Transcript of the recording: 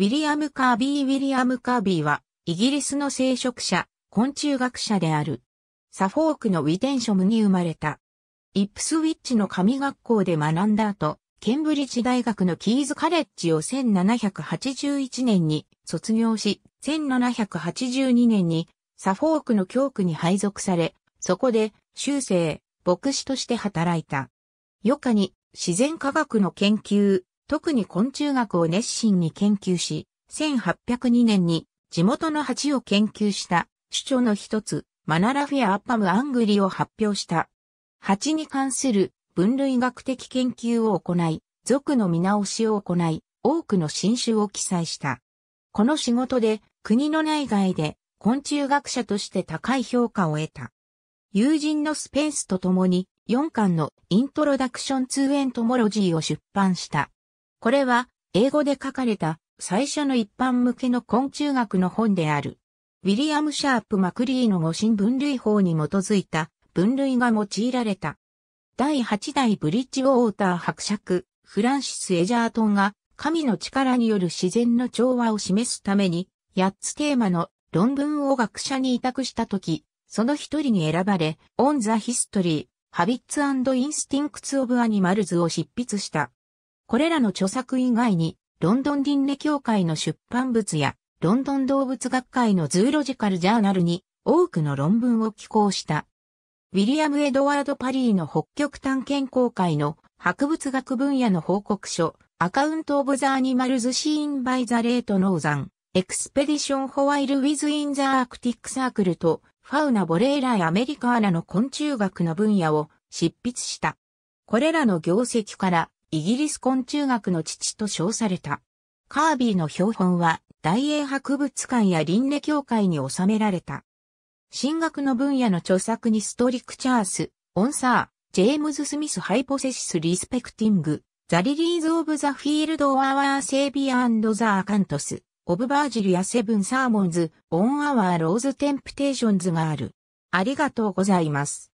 ウィリアム・カービー・ウィリアム・カービーは、イギリスの聖職者、昆虫学者である。サフォークのウィテンショムに生まれた。イップスウィッチの神学校で学んだ後、ケンブリッジ大学のキーズカレッジを1781年に卒業し、1782年にサフォークの教区に配属され、そこで修正、牧師として働いた。余下に自然科学の研究、特に昆虫学を熱心に研究し、1802年に地元の蜂を研究した主張の一つ、マナラフィア・アッパム・アングリを発表した。蜂に関する分類学的研究を行い、属の見直しを行い、多くの新種を記載した。この仕事で国の内外で昆虫学者として高い評価を得た。友人のスペースと共に4巻のイントロダクションツーエントモロジーを出版した。これは、英語で書かれた、最初の一般向けの昆虫学の本である。ウィリアム・シャープ・マクリーの五神分類法に基づいた分類が用いられた。第8代ブリッジウォーター伯爵、フランシス・エジャートンが神の力による自然の調和を示すために8つテーマの論文を学者に委託したとき、その一人に選ばれ、オン・ザ・ヒストリー、ハビッツ・インスティンクツ・オブ・アニマルズを執筆した。これらの著作以外に、ロンドン輪廻協会の出版物や、ロンドン動物学会のズーロジカルジャーナルに多くの論文を寄稿した。ウィリアム・エドワード・パリーの北極探検公会の博物学分野の報告書、アカウント・オブ・ザ・アニマルズ・シーン・バイ・ザ・レート・ノーザン、エクスペディション・ホワイル・ウィズ・イン・ザ・アークティック・サークルと、ファウナ・ボレーライ・アメリカーナの昆虫学の分野を執筆した。これらの業績から、イギリス昆虫学の父と称された。カービーの標本は大英博物館や輪廻協会に収められた。進学の分野の著作にストリクチャース、オンサー、ジェームズ・スミス・ハイポセシス・リスペクティング、ザ・リリーズ・オブ・ザ・フィールド・オアワー・セービアンド・ザ・アカントス、オブ・バージルやセブン・サーモンズ、オン・アワー・ローズ・テンプテーションズがある。ありがとうございます。